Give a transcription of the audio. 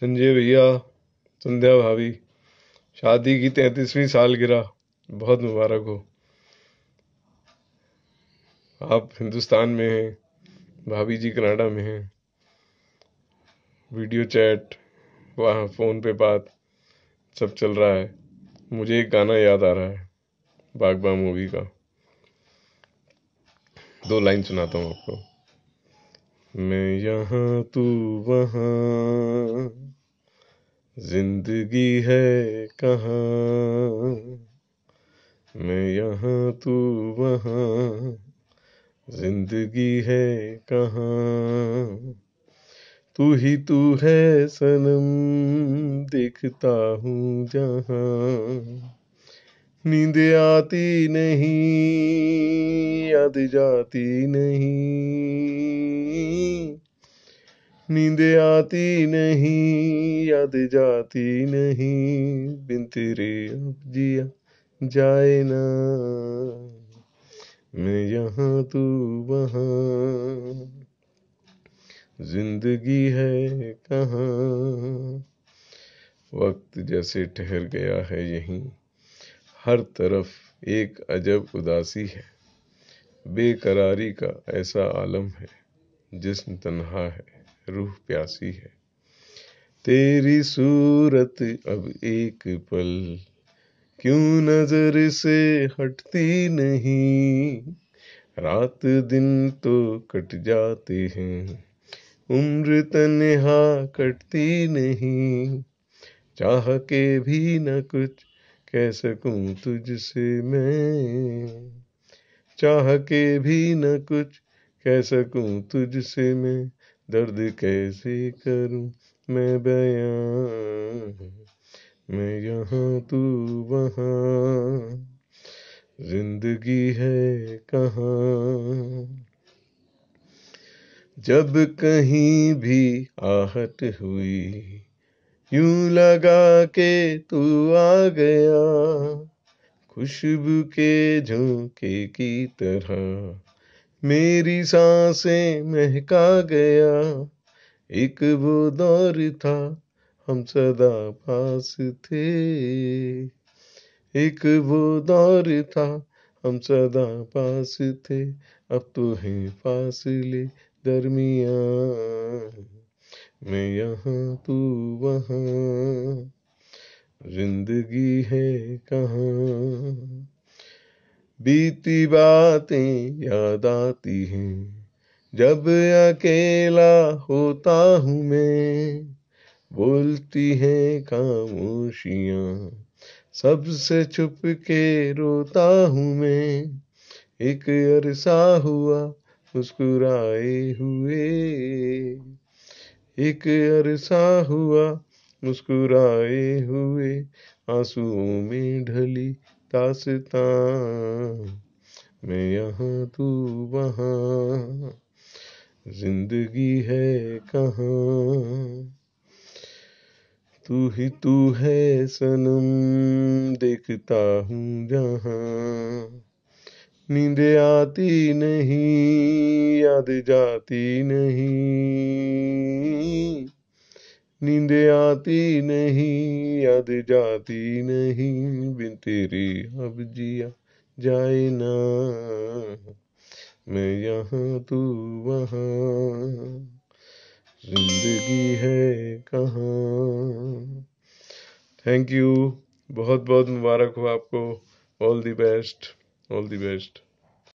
संजय भैया संध्या भाभी शादी की साल सालगिरह बहुत मुबारक हो आप हिंदुस्तान में हैं भाभी जी कनाडा में हैं वीडियो चैट वहाँ फ़ोन पे बात सब चल रहा है मुझे एक गाना याद आ रहा है बागबा मूवी का दो लाइन सुनाता हूँ आपको मैं यहाँ तू वहाँ जिंदगी है कहाँ मैं यहाँ तू वहाँ जिंदगी है कहाँ तू ही तू है सनम देखता हूँ जहाँ नींद आती नहीं याद जाती नहीं नींद आती नहीं याद जाती नहीं बिन तेरे अब जिया जाए ना मैं यहाँ तू वहाँ जिंदगी है कहाँ वक्त जैसे ठहर गया है यहीं हर तरफ एक अजब उदासी है बेकरारी का ऐसा आलम है जिसम तन्हा है रूह प्यासी है तेरी सूरत अब एक पल क्यों नजर से हटती नहीं रात दिन तो कट जाते हैं उम्र तन्हा कटती नहीं चाह के भी न कुछ कह सकूं तुझसे मैं चाह के भी न कुछ कह सकूं तुझसे मैं दर्द कैसे करूं मैं बयां मैं यहाँ तू वहाँ जिंदगी है कहाँ जब कहीं भी आहट हुई यूं लगा के तू आ गया खुशबू के झोंके की तरह मेरी सांसें महका गया एक वो दौर था हम सदा पास थे एक वो दौर था हम सदा पास थे अब तो है फासले दरमिया मैं यहाँ तू वहाँ जिंदगी है कहाँ बीती बातें याद आती हैं जब अकेला होता हूँ मैं बोलती हैं खामोशियाँ सबसे छुप के रोता हूँ मैं एक अरसा हुआ मुस्कुराए हुए एक अरसा हुआ मुस्कुराए हुए आंसुओं में ढली दासता मैं यहाँ तू वहाँ जिंदगी है कहाँ तू ही तू है सनम देखता हूँ जहाँ नींद आती नहीं याद जाती नहीं नींद आती नहीं याद जाती नहीं बिन तेरे अब जिया जाए ना मैं यहाँ तू वहाँ जिंदगी है कहाँ थैंक यू बहुत बहुत मुबारक हो आपको all the best all the best